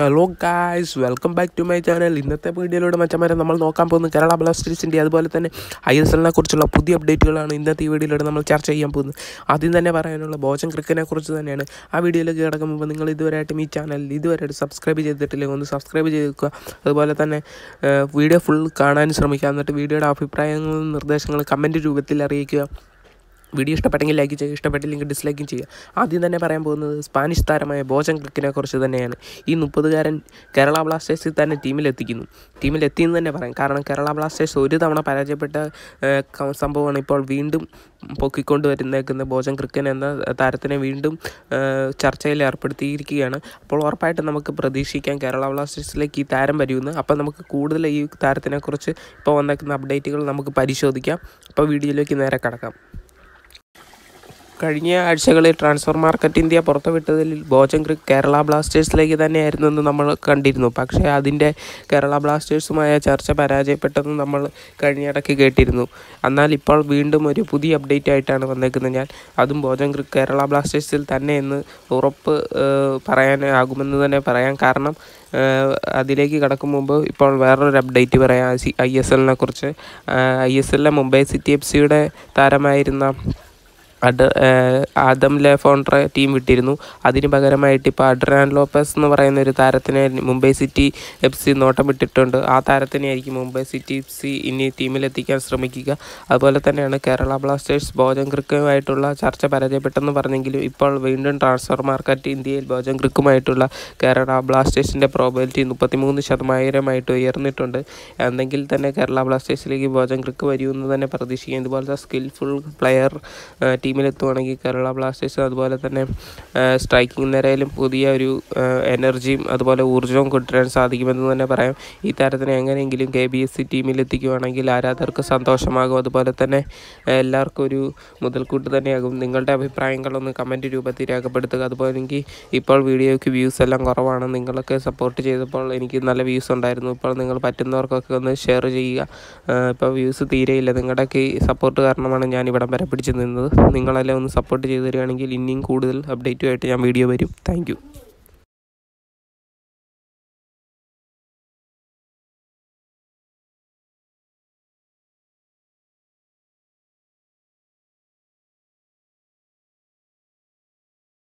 hello guys welcome back to my channel ഇന്നത്തെ വീഡിയോയിലൂടെ മച്ചന്മാരെ നമ്മൾ നോക്കാൻ പോകുന്ന കേരള ബ്ലാസ്റ്റേഴ്സിൻ്റെ അതുപോലെ തന്നെ ഐ എസ് എല്ലിനെ കുറിച്ചുള്ള പുതിയ അപ്ഡേറ്റുകളാണ് ഇന്നത്തെ ഈ വീഡിയോയിലൂടെ നമ്മൾ ചർച്ച ചെയ്യാൻ പോകുന്നത് ആദ്യം തന്നെ പറയാനുള്ള ബോജൻ ക്രിക്കറ്റിനെ കുറിച്ച് തന്നെയാണ് ആ വീഡിയോയിലേക്ക് കിടക്കുമ്പോൾ നിങ്ങൾ ഇതുവരെയായിട്ടും ഈ ചാനൽ ഇതുവരെയായിട്ട് സബ്സ്ക്രൈബ് ചെയ്തിട്ടില്ലെങ്കിൽ ഒന്ന് സബ്സ്ക്രൈബ് ചെയ്തേക്കുക അതുപോലെ തന്നെ വീഡിയോ ഫുൾ കാണാൻ ശ്രമിക്കുക എന്നിട്ട് വീഡിയോയുടെ അഭിപ്രായങ്ങളും നിർദ്ദേശങ്ങളും കമൻറ്റ് രൂപത്തിൽ അറിയിക്കുക വീഡിയോ ഇഷ്ടപ്പെട്ടെങ്കിൽ ലൈക്ക് ചെയ്യുക ഇഷ്ടപ്പെട്ടില്ലെങ്കിൽ ഡിസ്ലൈക്കും ചെയ്യുക ആദ്യം തന്നെ പറയാൻ പോകുന്നത് സ്പാനിഷ് താരമായ ബോജൻ ക്ലിക്കിനെ കുറിച്ച് തന്നെയാണ് ഈ മുപ്പതുകാരൻ കേരള ബ്ലാസ്റ്റേഴ്സിൽ തന്നെ ടീമിലെത്തിക്കുന്നു ടീമിലെത്തിയെന്ന് തന്നെ പറയാം കാരണം കേരള ബ്ലാസ്റ്റേഴ്സ് ഒരു തവണ പരാജയപ്പെട്ട സംഭവമാണ് ഇപ്പോൾ വീണ്ടും പൊക്കിക്കൊണ്ട് വരുന്നേക്കുന്ന ബോജൻ ക്രിക്കൻ എന്ന താരത്തിനെ വീണ്ടും ചർച്ചയിൽ ഏർപ്പെടുത്തിയിരിക്കുകയാണ് അപ്പോൾ ഉറപ്പായിട്ട് നമുക്ക് പ്രതീക്ഷിക്കാം കേരള ബ്ലാസ്റ്റേഴ്സിലേക്ക് ഈ താരം വരുമെന്ന് അപ്പോൾ നമുക്ക് കൂടുതൽ ഈ താരത്തിനെക്കുറിച്ച് ഇപ്പോൾ വന്നേക്കുന്ന അപ്ഡേറ്റുകൾ നമുക്ക് പരിശോധിക്കാം അപ്പോൾ വീഡിയോയിലേക്ക് നേരെ കടക്കാം കഴിഞ്ഞ ആഴ്ചകളിൽ ട്രാൻസ്ഫർ മാർക്കറ്റ് ഇന്ത്യ പുറത്തുവിട്ടതിൽ ബോജൻ ക്രിക്ക് കേരള ബ്ലാസ്റ്റേഴ്സിലേക്ക് എന്ന് നമ്മൾ കണ്ടിരുന്നു പക്ഷേ അതിൻ്റെ കേരള ബ്ലാസ്റ്റേഴ്സുമായ ചർച്ച പരാജയപ്പെട്ടെന്ന് നമ്മൾ കഴിഞ്ഞിടയ്ക്ക് കേട്ടിരുന്നു എന്നാൽ ഇപ്പോൾ വീണ്ടും ഒരു പുതിയ അപ്ഡേറ്റ് ആയിട്ടാണ് വന്നേക്കുന്നത് ഞാൻ അതും ബോജൻ ക്രിക്ക് കേരള ബ്ലാസ്റ്റേഴ്സിൽ തന്നെ എന്ന് ഉറപ്പ് പറയാനാകുമെന്ന് തന്നെ പറയാം കാരണം അതിലേക്ക് കടക്കും മുമ്പ് ഇപ്പോൾ വേറൊരു അപ്ഡേറ്റ് പറയാം ഐ എസ് എല്ലിനെ കുറിച്ച് ഐ എസ് എല്ലിലെ മുംബൈ സിറ്റി എഫ് സിയുടെ താരമായിരുന്ന അഡ് ആദം ലെ ടീം വിട്ടിരുന്നു അതിന് പകരമായിട്ട് ഇപ്പോൾ അഡ്രാൻ ലോപ്പസ് എന്ന് പറയുന്ന ഒരു താരത്തിനെ മുംബൈ സിറ്റി എഫ് സി നോട്ടം വിട്ടിട്ടുണ്ട് ആ താരത്തിനെയായിരിക്കും മുംബൈ സിറ്റി എഫ് സി ഇനി ടീമിലെത്തിക്കാൻ ശ്രമിക്കുക അതുപോലെ തന്നെയാണ് കേരള ബ്ലാസ്റ്റേഴ്സ് ബോജംഗ്രിക്കുമായിട്ടുള്ള ചർച്ച പരാജയപ്പെട്ടെന്ന് പറഞ്ഞെങ്കിലും ഇപ്പോൾ വീണ്ടും ട്രാൻസ്ഫർ മാർക്കറ്റ് ഇന്ത്യയിൽ ബോജംഗ്രിക്കുമായിട്ടുള്ള കേരള ബ്ലാസ്റ്റേഴ്സിൻ്റെ പ്രോബിലിറ്റി മുപ്പത്തിമൂന്ന് ശതമാനമായിട്ട് ഉയർന്നിട്ടുണ്ട് എന്നെങ്കിൽ തന്നെ കേരള ബ്ലാസ്റ്റേഴ്സിലേക്ക് ബോജംഗ്രിക്ക് വരുമെന്ന് തന്നെ പ്രതീക്ഷിക്കുക ഇതുപോലത്തെ സ്കിൽഫുൾ പ്ലെയർ ടീം ടീമിലെത്തുവാണെങ്കിൽ കേരള ബ്ലാസ്റ്റേഴ്സ് അതുപോലെ തന്നെ സ്ട്രൈക്കിംഗ് നിരയിലും പുതിയ ഒരു എനർജിയും അതുപോലെ ഊർജ്ജവും കൊണ്ടുവരാൻ സാധിക്കുമെന്ന് തന്നെ പറയാം ഈ താരത്തിന് എങ്ങനെയെങ്കിലും കെ ബി എസ് സി ടീമിലെത്തിക്കുവാണെങ്കിൽ ആരാധകർക്ക് സന്തോഷമാകും അതുപോലെ തന്നെ എല്ലാവർക്കും ഒരു മുതൽക്കൂട്ട് തന്നെയാകും നിങ്ങളുടെ അഭിപ്രായങ്ങളൊന്ന് കമൻറ്റ് രൂപത്തിൽ രേഖപ്പെടുത്തുക അതുപോലെ എനിക്ക് ഇപ്പോൾ വീഡിയോയ്ക്ക് വ്യൂസ് എല്ലാം കുറവാണ് നിങ്ങളൊക്കെ സപ്പോർട്ട് ചെയ്തപ്പോൾ എനിക്ക് നല്ല വ്യൂസ് ഉണ്ടായിരുന്നു ഇപ്പോൾ നിങ്ങൾ പറ്റുന്നവർക്കൊക്കെ ഒന്ന് ഷെയർ ചെയ്യുക ഇപ്പോൾ വ്യൂസ് തീരെയില്ല നിങ്ങളുടെയൊക്കെ സപ്പോർട്ട് കാരണമാണ് ഞാൻ ഇവിടം വരെ പിടിച്ചു നിന്നത് നിങ്ങളെല്ലാം ഒന്ന് സപ്പോർട്ട് ചെയ്ത് തരികയാണെങ്കിൽ ഇനിയും കൂടുതൽ അപ്ഡേറ്റുമായിട്ട് ഞാൻ വീഡിയോ വരും താങ്ക്